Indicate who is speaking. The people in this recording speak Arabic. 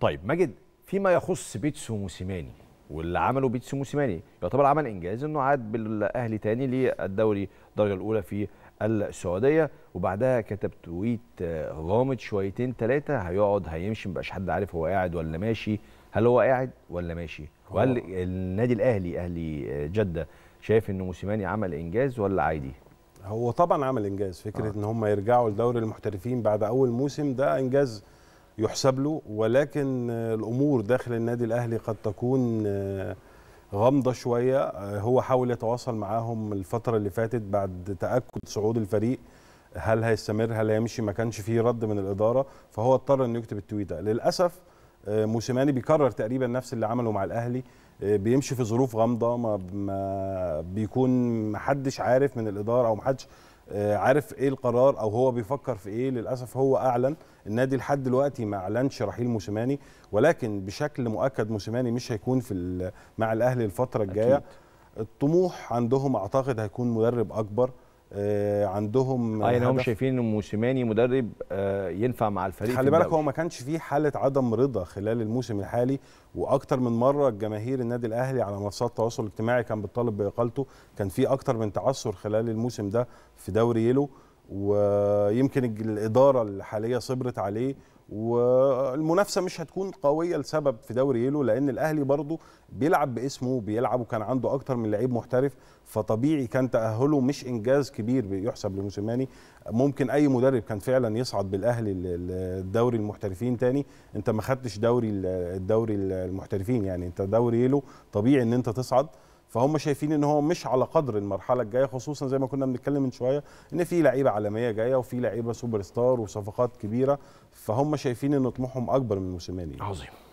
Speaker 1: طيب ماجد فيما يخص بيتسو موسيماني واللي عمله بيتسو موسيماني يعتبر عمل انجاز انه عاد بالاهلي تاني للدوري الدرجه الاولى في السعوديه وبعدها كتب تويت غامض شويتين ثلاثه هيقعد هيمشي مبقاش حد عارف هو قاعد ولا ماشي هل هو قاعد ولا ماشي وهل النادي الاهلي اهلي جده شايف ان موسيماني
Speaker 2: عمل انجاز ولا عادي هو طبعا عمل انجاز فكره آه. ان هم يرجعوا لدوري المحترفين بعد اول موسم ده انجاز يحسب له ولكن الامور داخل النادي الاهلي قد تكون آه، غامضه شويه آه، هو حاول يتواصل معاهم الفتره اللي فاتت بعد تاكد صعود الفريق هل هيستمر هل هيمشي ما كانش فيه رد من الاداره فهو اضطر انه يكتب التويته للاسف آه، موسيماني بيكرر تقريبا نفس اللي عمله مع الاهلي بيمشي في ظروف غامضه ما بيكون محدش عارف من الاداره او محدش آه، عارف ايه القرار او هو بيفكر في ايه للاسف هو اعلن النادي لحد دلوقتي ما اعلنش رحيل موسيماني ولكن بشكل مؤكد موسيماني مش هيكون في مع الاهلي الفتره الجايه الطموح عندهم اعتقد هيكون مدرب اكبر آه، عندهم اه يعني هم شايفين
Speaker 1: ان موسيماني مدرب آه ينفع مع الفريق خلي بالك هو
Speaker 2: ما كانش فيه حاله عدم رضا خلال الموسم الحالي واكتر من مره جماهير النادي الاهلي على منصات التواصل الاجتماعي كان بتطالب باقالته كان في اكتر من تعثر خلال الموسم ده في دوري يلو ويمكن الاداره الحاليه صبرت عليه والمنافسه مش هتكون قويه لسبب في دوري يلو لان الاهلي برضه بيلعب باسمه بيلعب وكان عنده اكتر من لعيب محترف فطبيعي كان تاهله مش انجاز كبير يحسب لموسيماني ممكن اي مدرب كان فعلا يصعد بالاهلي الدوري المحترفين تاني انت ما خدتش دوري الدوري المحترفين يعني انت دوري يلو طبيعي ان انت تصعد فهم شايفين ان هو مش على قدر المرحله الجايه خصوصا زي ما كنا بنتكلم من شويه ان في لعيبه عالميه جايه وفي لعيبه سوبر ستار وصفقات كبيره فهم شايفين ان طموحهم اكبر من موسيماني عظيم